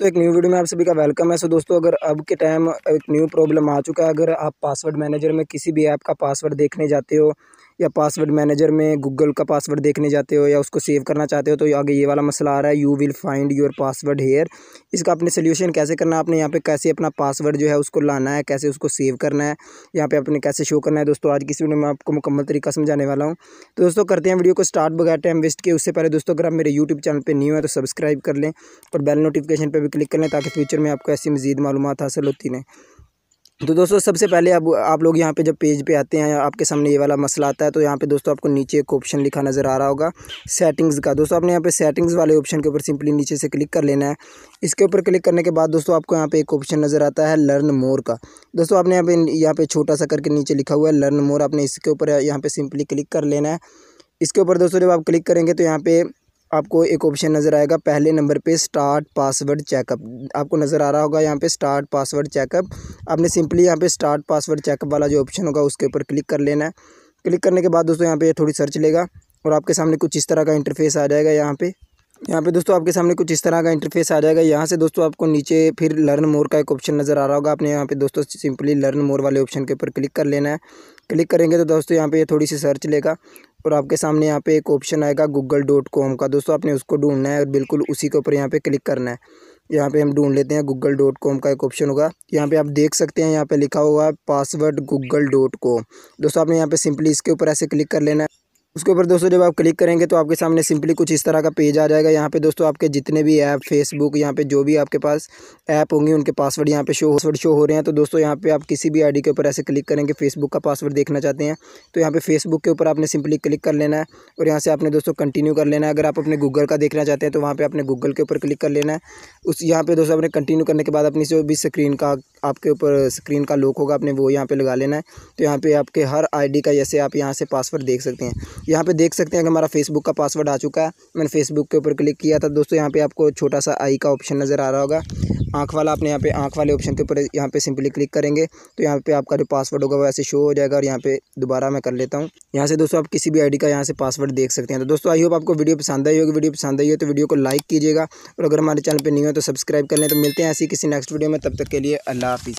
तो एक new video में आप सभी का वेलकम है सो दोस्तों अगर अब के टाइम एक न्यू प्रॉब्लम आ चुका है अगर आप पासवर्ड मैनेजर में किसी भी ऐप का पासवर्ड देखने जाते हो या पासवर्ड मैनेजर में गूगल का पासवर्ड देखने जाते हो या उसको सेव करना चाहते हो तो आगे ये वाला मसला आ रहा है you will find your password here इसका आपने सोल्यूशन कैसे करना है आपने यहाँ पे कैसे अपना पासवर्ड जो है उसको लाना है कैसे उसको सेव करना है यहाँ पे आपने कैसे शो करना है दोस्तों आज किसी वीडियो में आपको मुकम्मल तरीका समझाने वाला हूँ तो दोस्तों करते हैं वीडियो को स्टार्ट बगैर टाइम वेस्ट के उससे पहले दोस्तों अगर आप मेरे यूट्यूब चैनल पर न्यू है तो सब्सक्राइब कर लें और बेल नोटिफिकेशन पर भी क्लिक कर लें ताकि फ्यूचर में आपको ऐसी मजीद मालूम हासिल होती रहें तो दोस्तों सबसे पहले अब आप लोग यहाँ पे जब पेज पे आते हैं आपके सामने ये वाला मसला आता है तो यहाँ पे दोस्तों आपको नीचे एक ऑप्शन लिखा नज़र आ रहा होगा सेटिंग्स का दोस्तों आपने यहाँ पे सेटिंग्स वाले ऑप्शन के ऊपर सिंपली नीचे से क्लिक कर लेना है इसके ऊपर क्लिक करने के बाद दोस्तों आपको यहाँ पे एक ऑप्शन नज़र आता है लर्न मोर का दोस्तों आपने यहाँ पे यहाँ पे छोटा सा करके नीचे लिखा हुआ है लर्न मोर आपने इसके ऊपर यहाँ पर सिंपली क्लिक कर लेना है इसके ऊपर दोस्तों जब आप क्लिक करेंगे तो यहाँ पर आपको एक ऑप्शन नज़र आएगा पहले नंबर पे स्टार्ट पासवर्ड चेकअप आपको नज़र आ रहा होगा यहाँ पे स्टार्ट पासवर्ड चेकअप आपने सिंपली यहाँ पे स्टार्ट पासवर्ड चेकअप वाला जो ऑप्शन होगा उसके ऊपर क्लिक कर लेना है क्लिक करने के बाद दोस्तों यहाँ पे थोड़ी सर्च लेगा और आपके सामने कुछ इस तरह का इंटरफेस आ जाएगा यहाँ पे यहाँ पे दोस्तों आपके सामने कुछ इस तरह का इंटरफेस आ जाएगा यहाँ से दोस्तों आपको नीचे फिर लर्न मोर का एक ऑप्शन नज़र आ रहा होगा आपने यहाँ पे दोस्तों सिंपली लर्न मोर वाले ऑप्शन के ऊपर क्लिक कर लेना है क्लिक करेंगे तो दोस्तों यहाँ पे ये थोड़ी सी सर्च लेगा और आपके सामने यहाँ पे एक ऑप्शन आएगा गूगल डॉट कॉम का दोस्तों आपने उसको ढूंढना है और बिल्कुल उसी के ऊपर यहाँ पे क्लिक करना है यहाँ पे हम ढूंढ लेते हैं गूगल डॉट कॉम का एक ऑप्शन होगा यहाँ पे आप देख सकते हैं यहाँ पे लिखा हुआ है पासवर्ड गूगल डॉट कॉम दोस्तों आपने यहाँ पे सिंपली इसके ऊपर ऐसे क्लिक कर लेना है उसके ऊपर दोस्तों जब आप क्लिक करेंगे तो आपके सामने सिंपली कुछ इस तरह का पेज आ जाएगा यहाँ पे दोस्तों आपके जितने भी ऐप फेसबुक यहाँ पे जो भी आपके पास ऐप होंगे उनके पासवर्ड यहाँ पे शो पासवर्ड शो हो रहे हैं तो दोस्तों यहाँ पे आप किसी भी आईडी के ऊपर ऐसे क्लिक करेंगे फेसबुक का पासवर्ड देखना चाहते हैं तो यहाँ पे फेसबुक के ऊपर आपने सिंपली क्लिक कर लेना है और यहाँ से आपने दोस्तों कंटिन्यू कर लेना है अगर आप अपने गूगल का देखना चाहते हैं तो वहाँ पर आपने गूगल के ऊपर क्लिक कर लेना है उस यहाँ पर दोस्तों आपने कंटिन्यू करने के बाद अपनी जो भी स्क्रीन का आपके ऊपर स्क्रीन का लुक होगा आपने वो यहाँ पे लगा लेना है तो यहाँ पे आपके हर आईडी का जैसे आप यहाँ से पासवर्ड देख सकते हैं यहाँ पे देख सकते हैं कि हमारा फेसबुक का पासवर्ड आ चुका है मैंने फेसबुक के ऊपर क्लिक किया था दोस्तों यहाँ पे आपको छोटा सा आई का ऑप्शन नज़र आ रहा होगा आँख वाला आपने यहाँ पे आँख वाले ऑप्शन के ऊपर यहाँ पे सिंपली क्लिक करेंगे तो यहाँ पे आपका जो पासवर्ड होगा वैसे ऐसे शो हो जाएगा और यहाँ पे दोबारा मैं कर लेता हूँ यहाँ से दोस्तों आप किसी भी आईडी का यहाँ से पासवर्ड देख सकते हैं तो दोस्तों आई होप आपको वीडियो पसंद आई होगी वीडियो पसंद आई हो तो वीडियो को लाइक कीजिएगा और अगर हमारे चैनल पर नहीं हो तो सब्सक्राइब कर लें तो मिलते हैं ऐसी किसी नेक्स्ट वीडियो में तब तक के लिए अल्लाह काफी